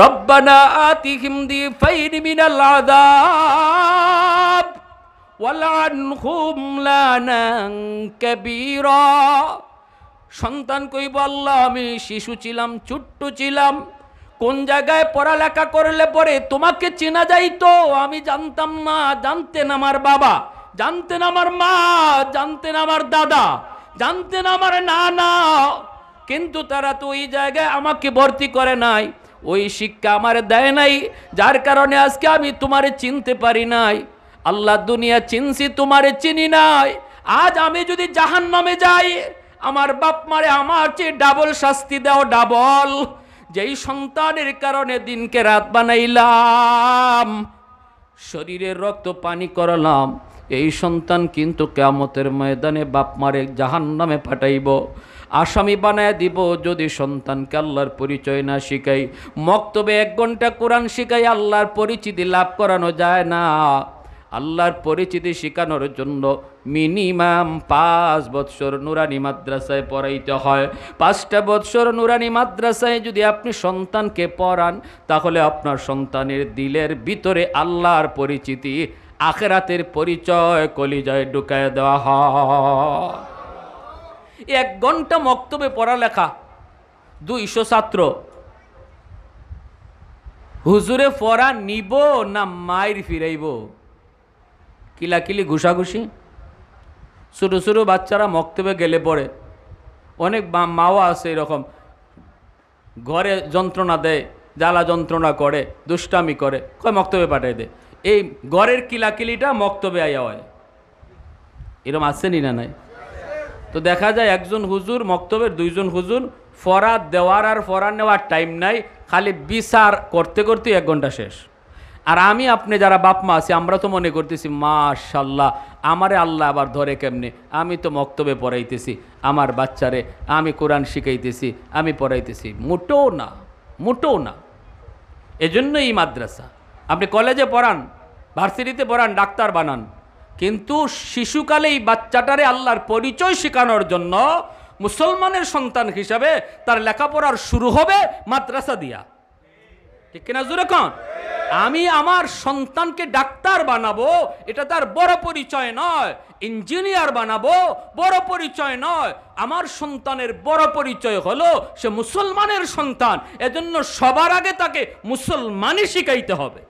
রব্বানা আতিহিম দি ফাইন মিনাল আযাব ওয়ালআনহুম লানান সন্তান কইব আল্লাহ আমি শিশু ছিলাম ছোট্ট ছিলাম কোন জায়গায় পড়ালেখা করলে পরে তোমাকে চেনা যাইতো আমি জানতাম না জানতেন আমার বাবা জানতেন আমার মা জানতেন আমার দাদা জানতেন আমার না কিন্তু তারা তো ওই জায়গায় আমাকে ভর্তি করে নাই ওই শিক্ষা আমার দেয় নাই যার কারণে আজকে আমি তোমারে চিনতে পারি নাই আল্লাহ দুনিয়া চিনছি তোমারে চিনি নাই আজ আমি যদি জাহান নামে যাই আমার বাপ মারে আমার চেয়ে ডাবল শাস্তি দাও ডাবল যেই সন্তানের কারণে দিনকে রাত বানাইলাম শরীরের রক্ত পানি করালাম এই সন্তান কিন্তু কেমতের ময়দানে বাপ মারে জাহান নামে পাঠাইব আসামি বানায় দিব যদি সন্তানকে আল্লাহর পরিচয় না শিখাই মক্তবে এক ঘন্টা কোরআন শিখাই আল্লাহর পরিচিতি লাভ করানো যায় না আল্লাহর পরিচিতি শেখানোর জন্য মিনিমাম পাঁচ বৎসর নুরানি মাদ্রাসায় পড়াইতে হয় পাঁচটা বৎসর নুরানি মাদ্রাসায় যদি আপনি সন্তানকে পড়ান তাহলে আপনার সন্তানের দিলের ভিতরে আল্লাহর পরিচিতি আখেরাতের পরিচয় কলিজায় ঢুকায় দেওয়া হয় এক ঘন্টা মক্তবে পড়ালেখা দুইশো ছাত্র হুজুরে পড়া নিব না মায়ের ফিরাইব কিলাকিলি ঘুষাঘুষি ছোটো ছোটো বাচ্চারা মক্তবে গেলে পড়ে অনেক মাও আছে এরকম ঘরে যন্ত্রণা দেয় জ্বালা যন্ত্রণা করে দুষ্টামি করে কয় মক্তবে পাঠিয়ে দেয় এই ঘরের কিলাকিলিটা মক্তবে আয়া হয় এরম নি না নাই তো দেখা যায় একজন হুজুর মক্তবের দুইজন হুজুর ফরা দেওয়ার আর ফরা নেওয়ার টাইম নাই খালি বিচার করতে করতে এক ঘন্টা শেষ আর আমি আপনি যারা বাপ মা আছি আমরা তো মনে করতেছি মাশাল্লাহ আমারে আল্লাহ আবার ধরে কেমনে আমি তো মক্তবে পড়াইতেছি আমার বাচ্চারে আমি কোরআন শিখাইতেছি আমি পড়াইতেছি মোটেও না মোটেও না এজন্য এই মাদ্রাসা আপনি কলেজে পড়ান ভার্সিটিতে পড়ান ডাক্তার বানান কিন্তু শিশুকালে এই বাচ্চাটারে আল্লাহর পরিচয় শেখানোর জন্য মুসলমানের সন্তান হিসাবে তার লেখাপড়ার শুরু হবে মাদ্রাসা দিয়া ঠিক কিনা জুরে কন আমি আমার সন্তানকে ডাক্তার বানাবো এটা তার বড় পরিচয় নয় ইঞ্জিনিয়ার বানাবো বড় পরিচয় নয় আমার সন্তানের বড় পরিচয় হলো সে মুসলমানের সন্তান এজন্য সবার আগে তাকে মুসলমানই শিখাইতে হবে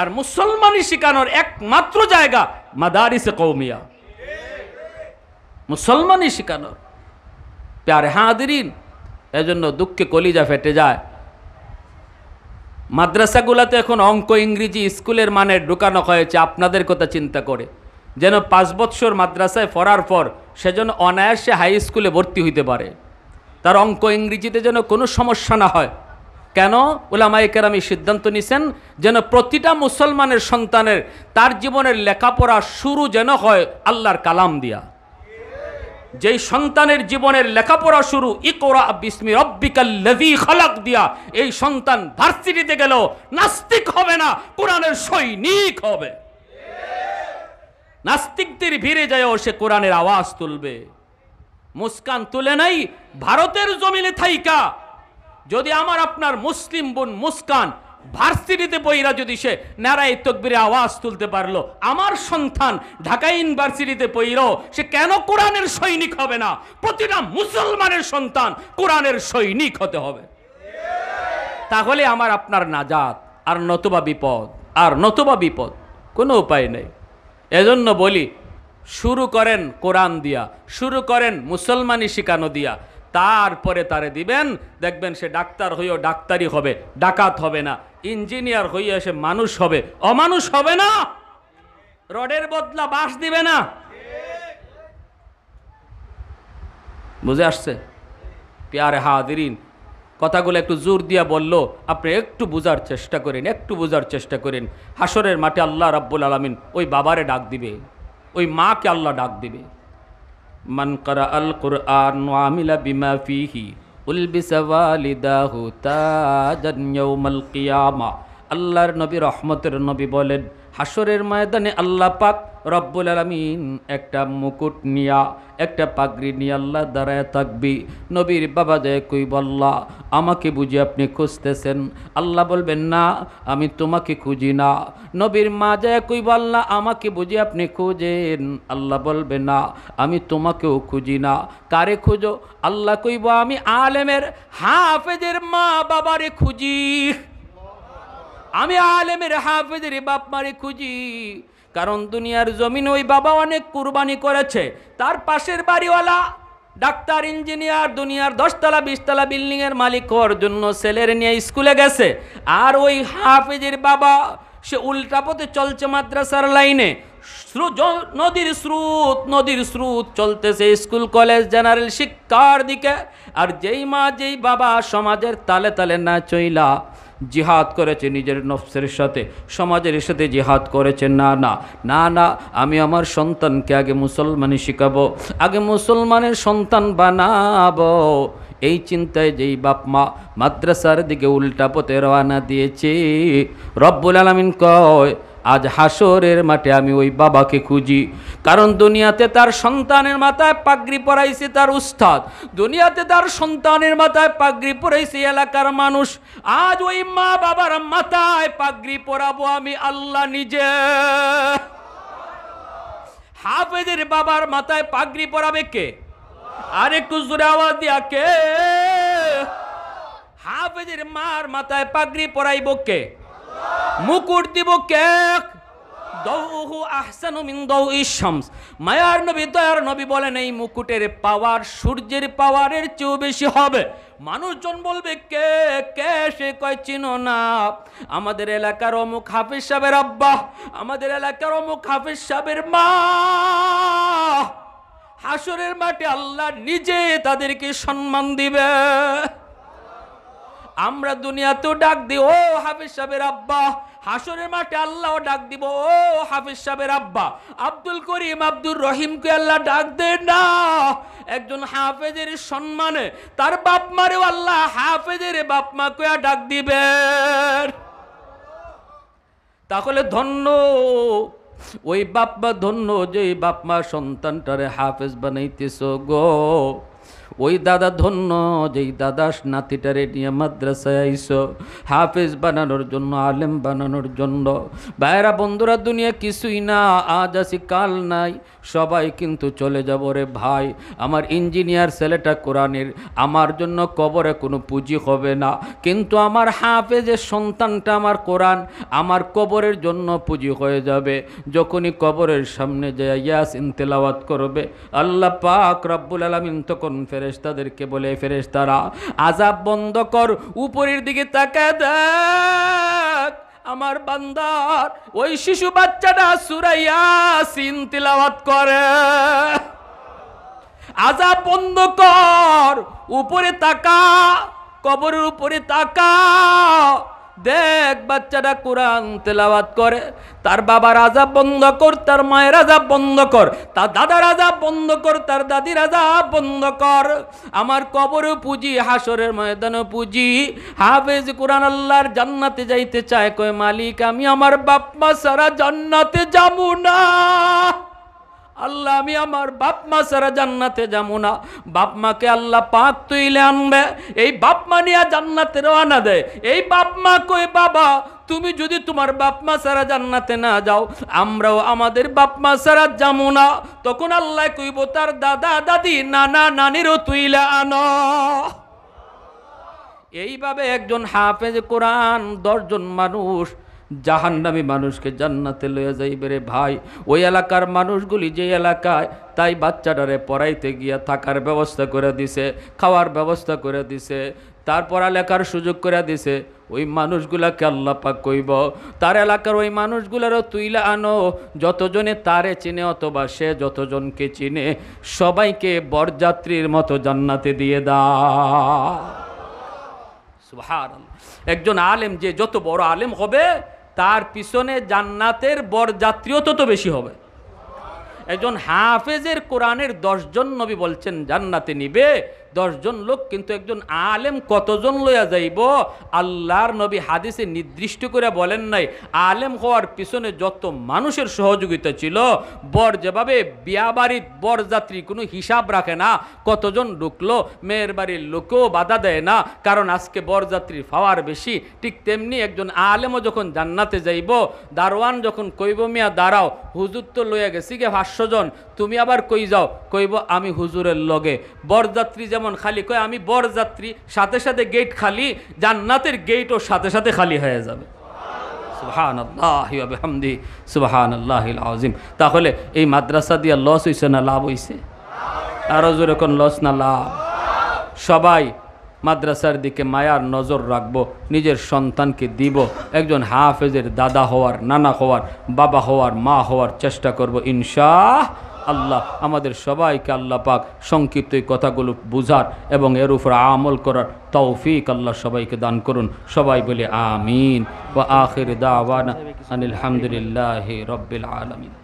আর মুসলমানি শেখানোর একমাত্র জায়গা মাদারিসে কৌমিয়া মুসলমানি শেখানোর প্যারে হাদিরিন এজন্য দুঃখে কলিজা ফেটে যায় মাদ্রাসাগুলোতে এখন অঙ্ক ইংরেজি স্কুলের মানে ঢুকানো হয়েছে আপনাদের কথা চিন্তা করে যেন পাঁচ বৎসর মাদ্রাসায় ফরার পর সেজন্য অনায়াসে হাই স্কুলে ভর্তি হইতে পারে তার অঙ্ক ইংরেজিতে যেন কোনো সমস্যা না হয় কেন ওলামাই কেরামি সিদ্ধান্ত নিছেন যেন প্রতিটা মুসলমানের সন্তানের তার জীবনের লেখাপড়া শুরু যেন হয় আল্লাহর কালাম দিয়া যেই সন্তানের জীবনের লেখাপড়া শুরু ইকোরা বিসমি রব্বিকাল্লাযী খালাক দিয়া এই সন্তান ভার্সিটিতে গেল নাস্তিক হবে না কোরআনের সৈনিক হবে নাস্তিকদের ভিড়ে যায় সে কোরআনের আওয়াজ তুলবে মুস্কান তুলে নাই ভারতের জমিনে থাইকা যদি আমার আপনার মুসলিম বোন মুস্কান ভার্সিটিতে পইরা যদি সে নারায় তকবিরে আওয়াজ তুলতে পারলো আমার সন্তান ঢাকা ইউনিভার্সিটিতে পইরাও সে কেন কোরআনের সৈনিক হবে না প্রতিটা মুসলমানের সন্তান কোরআনের সৈনিক হতে হবে তাহলে আমার আপনার নাজাত আর নতুবা বিপদ আর নতুবা বিপদ কোনো উপায় নেই এজন্য বলি শুরু করেন কোরআন দিয়া শুরু করেন মুসলমানি শিকানো দিয়া তারপরে তারে দিবেন দেখবেন সে ডাক্তার হইও ডাক্তারই হবে ডাকাত হবে না ইঞ্জিনিয়ার হইয়া সে মানুষ হবে অমানুষ হবে না রডের বদলা বাস দিবে না বুঝে আসছে পেয়ারে দিন কথাগুলো একটু জোর দিয়া বলল আপনি একটু বোঝার চেষ্টা করেন একটু বোঝার চেষ্টা করেন হাসরের মাঠে আল্লাহ রাব্বুল আলমিন ওই বাবারে ডাক দিবে ওই মাকে আল্লাহ ডাক দিবে من قرأ القرآن وعمل بما فيه উলবিস ওয়ালিদাহু তাজান ইয়াউমাল কিয়ামা আল্লাহর নবী রহমতের নবী বলেন হাসরের ময়দানে আল্লাহ পাক রব্বুল আলমিন একটা মুকুট নিয়া একটা পাগড়ি নিয়ে আল্লাহ দাঁড়ায় থাকবি নবীর বাবা দে কই বল্লা আমাকে বুঝে আপনি খুঁজতেছেন আল্লাহ বলবেন না আমি তোমাকে খুঁজি না নবীর মা যায় কই বল্লা আমাকে বুঝে আপনি খুঁজেন আল্লাহ বলবে না আমি তোমাকেও খুঁজি না কারে খুঁজো আল্লাহ কইব আমি আলেমের হাফেজের মা বাবারে খুঁজি আমি আলেমের হাফেজের বাপ মারে খুঁজি কারণ দুনিয়ার জমিন ওই বাবা অনেক কুরবানি করেছে তার পাশের বাড়িওয়ালা ডাক্তার ইঞ্জিনিয়ার দুনিয়ার দশতলা বিশতলা বিল্ডিংয়ের মালিক হওয়ার জন্য ছেলের নিয়ে স্কুলে গেছে আর ওই হাফেজের বাবা সে উল্টা পথে চলছে মাদ্রাসার লাইনে নদীর স্রোত নদীর স্রোত চলতেছে স্কুল কলেজ জেনারেল শিক্ষার দিকে আর যেই মা যেই বাবা সমাজের তালে তালে না চইলা জিহাদ করেছে নিজের নফসের সাথে সমাজের সাথে জিহাদ করেছে না না না না আমি আমার সন্তানকে আগে মুসলমানি শিখাবো আগে মুসলমানের সন্তান বানাবো এই চিন্তায় যেই বাপ মা মাদ্রাসার দিকে উল্টা পথে রওনা দিয়েছে রব্বুল আলমিন কয় আজ হাসরের মাঠে আমি ওই বাবাকে খুঁজি কারণ দুনিয়াতে তার সন্তানের মাথায় পাগড়ি পরাইছে তার উস্তাদ দুনিয়াতে তার সন্তানের মাথায় পাগড়ি পরাইছে এলাকার মানুষ আজ ওই মা বাবার মাথায় পাগড়ি পরাবো আমি আল্লাহ নিজে হাফেজের বাবার মাথায় পাগড়ি পরাবে কে আর একটু জোরে আওয়াজ দিয়া কে হাফেজের মার মাথায় পাগড়ি পরাইব কে মুকুট দিব কে দৌ কেক মায়ার নবী দয়ার নবী বলেন এই মুকুটের পাওয়ার সূর্যের পাওয়ারের চেয়েও বেশি হবে মানুষজন বলবে কে কে সে কয় চিনো না আমাদের এলাকার অমুক হাফিজ সাহেবের আব্বা আমাদের এলাকার অমুক হাফিজ সাহেবের মা হাসরের মাঠে আল্লাহ নিজে তাদেরকে সম্মান দিবে আমরা দুনিয়াতেও ডাক দিই ও হাফিজ সাহেবের আব্বা হাসরের মাঠে আল্লাহ ডাক দিব ও হাফিজ সাহেবের আব্বা আব্দুল করিম আব্দুর রহিমকে আল্লাহ ডাক দেন না একজন হাফেজের সম্মানে তার বাপ মারেও আল্লাহ হাফেজের বাপ মা মাকে ডাক দিবেন তাহলে ধন্য ওই বাপ মা ধন্য যে বাপ মা সন্তানটারে হাফেজ বানাইতেছ গো ওই দাদা ধন্য যেই দাদা নাতিটারে নিয়ে মাদ্রাসায় আইস হাফেজ বানানোর জন্য আলেম বানানোর জন্য বাইরা বন্ধুরা দুনিয়া কিছুই না আজ আসি কাল নাই সবাই কিন্তু চলে যাব রে ভাই আমার ইঞ্জিনিয়ার ছেলেটা কোরআনের আমার জন্য কবরে কোনো পুঁজি হবে না কিন্তু আমার হাফেজের সন্তানটা আমার কোরআন আমার কবরের জন্য পুঁজি হয়ে যাবে যখনই কবরের সামনে যে ইয়াস ইন্তেলাওয়াত করবে আল্লাহ পাক রব্বুল আলমিন তখন ফেরে ফেরেস্তাদেরকে বলে ফেরেস্তারা আজাব বন্ধ কর উপরের দিকে তাকা দেখ আমার বান্দার ওই শিশু বাচ্চাটা সুরাইয়া সিন তিলাওয়াত করে আজাব বন্ধ কর উপরে তাকা কবরের উপরে তাকা দেখ বাচ্চাটা কোরআন তেলাওয়াত করে তার বাবা রাজা বন্ধ কর তার মায়ের রাজা বন্ধ কর তার দাদা রাজা বন্ধ কর তার দাদি রাজা বন্ধ কর আমার কবরে পুঁজি হাসরের ময়দানে পুঁজি হাফেজ কোরআন আল্লাহর জান্নাতে যাইতে চায় কয় মালিক আমি আমার বাপ মা সারা জান্নাতে যাবো না আল্লাহ আমি আমার বাপ মা সারা জান্নাতে যাবো না বাপ মাকে আল্লাহ পাক তুইলে আনবে এই বাপ মা নিয়ে জান্নাতে আনা দেয় এই বাপ মা কই বাবা তুমি যদি তোমার বাপ মা সারা জান্নাতে না যাও আমরাও আমাদের বাপ মা ছাড়া যাবো না তখন আল্লাহ কইব তার দাদা দাদি নানা নানিরও তুইলে আন এইভাবে একজন হাফেজ কোরআন দশজন মানুষ জাহান্নামি মানুষকে জান্নাতে লয়ে যাইবে রে ভাই ওই এলাকার মানুষগুলি যে এলাকায় তাই বাচ্চাটারে পড়াইতে গিয়া থাকার ব্যবস্থা করে দিছে খাওয়ার ব্যবস্থা করে দিছে তার পড়ালেখার সুযোগ করে দিছে ওই মানুষগুলাকে আল্লাহ পাক কইব তার এলাকার ওই মানুষগুলারও তুইলা আনো যতজনে তারে চিনে অথবা সে যতজনকে চিনে সবাইকে বরযাত্রীর মতো জান্নাতে দিয়ে দা একজন আলেম যে যত বড় আলেম হবে তার পিছনে জান্নাতের বরযাত্রীও তত বেশি হবে একজন হাফেজের কোরআনের দশজন নবী বলছেন জান্নাতে নিবে দশজন লোক কিন্তু একজন আলেম কতজন লইয়া যাইব আল্লাহর নবী হাদিসে নির্দিষ্ট করে বলেন নাই আলেম হওয়ার পিছনে যত মানুষের সহযোগিতা ছিল বর যেভাবে বিয়াবাড়ির বরযাত্রী কোনো হিসাব রাখে না কতজন ঢুকলো মেয়ের বাড়ির লোকেও বাধা দেয় না কারণ আজকে বরযাত্রীর পাওয়ার বেশি ঠিক তেমনি একজন আলেমও যখন জান্নাতে যাইব দারোয়ান যখন কইব মিয়া দাঁড়াও হুজুর তো লইয়া গেছি গে ভাষ্যজন তুমি আবার কই যাও কইব আমি হুজুরের লগে বরযাত্রী যেমন যেমন খালি কয় আমি বরযাত্রী সাথে সাথে গেট খালি জান্নাতের গেটও সাথে সাথে খালি হয়ে যাবে তাহলে এই মাদ্রাসা দিয়ে লস হয়েছে না লাভ হইছে আরও যেরকম লস না লাভ সবাই মাদ্রাসার দিকে মায়ার নজর রাখবো নিজের সন্তানকে দিব একজন হাফেজের দাদা হওয়ার নানা হওয়ার বাবা হওয়ার মা হওয়ার চেষ্টা করবো ইনশাহ আল্লাহ আমাদের সবাইকে আল্লাহ পাক সংক্ষিপ্ত এই কথাগুলো বুঝার এবং এর উপর আমল করার তৌফিক আল্লাহ সবাইকে দান করুন সবাই বলে আমিন ও আখির দাওয়ান আনিল হামদুলিল্লাহ রব্বিল আলমিন